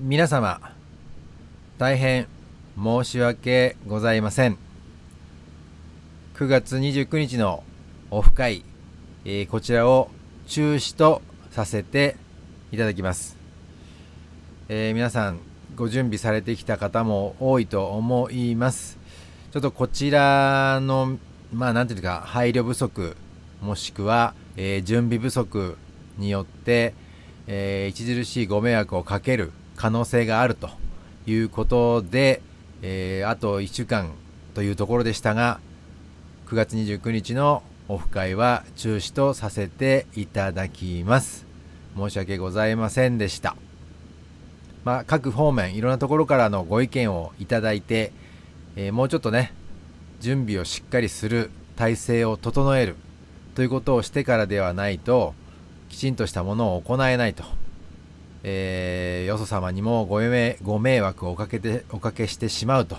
皆様大変申し訳ございません9月29日のオフ会、えー、こちらを中止とさせていただきます、えー、皆さんご準備されてきた方も多いと思いますちょっとこちらのまあ何ていうか配慮不足もしくは、えー、準備不足によって、え著しいご迷惑をかける可能性があるということで、えー、あと1週間というところでしたが9月29日のオフ会は中止とさせていただきます申し訳ございませんでしたまあ、各方面いろんなところからのご意見をいただいて、えー、もうちょっとね準備をしっかりする体制を整えるということをしてからではないときちんとしたものを行えないとえー、よそ様にもごめご迷惑をおかけておかけしてしまうと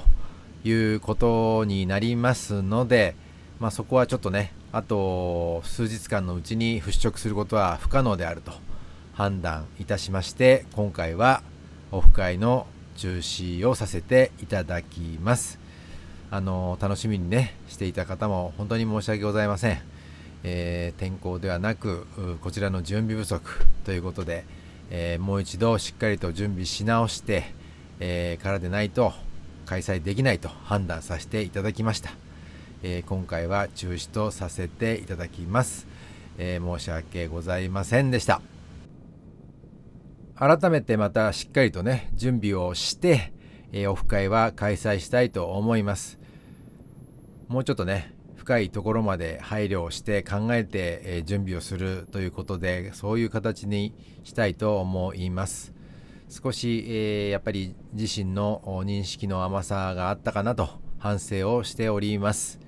いうことになりますので、まあ、そこはちょっとねあと数日間のうちに払拭することは不可能であると判断いたしまして今回はオフ会の中止をさせていただきますあの楽しみにねしていた方も本当に申し訳ございません、えー、天候ではなくこちらの準備不足ということでえー、もう一度しっかりと準備し直して、えー、からでないと開催できないと判断させていただきました、えー、今回は中止とさせていただきます、え申し訳ございませんでした改めてまたしっかりとね準備をして、えオフ会は開催したいと思いますもうちょっとね深いところまで配慮をして考えて、え準備をするということでそういう形にしたいと思います少し、えやっぱり自身の認識の甘さがあったかなと反省をしております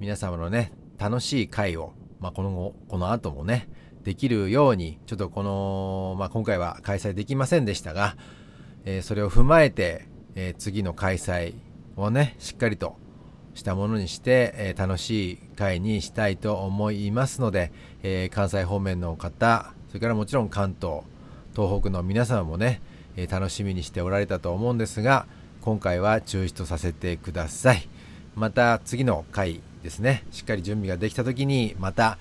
皆様のね楽しい会を、まあ、この後この後もねできるようにちょっとこの、まあ、今回は開催できませんでしたが、えそれを踏まえて、え次の開催をねしっかりとしたものにして、えー、楽しい会にしたいと思いますので、えー、関西方面の方それからもちろん関東東北の皆様もね、えー、楽しみにしておられたと思うんですが今回は中止とさせてくださいまた次の回ですねしっかり準備ができた時にまた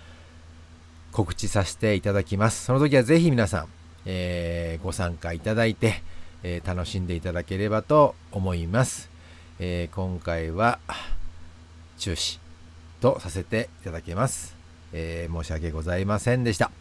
告知させていただきますその時は是非皆さん、えー、ご参加いただいて、え楽しんでいただければと思います、え今回は中止とさせていただきます。えー、申し訳ございませんでした。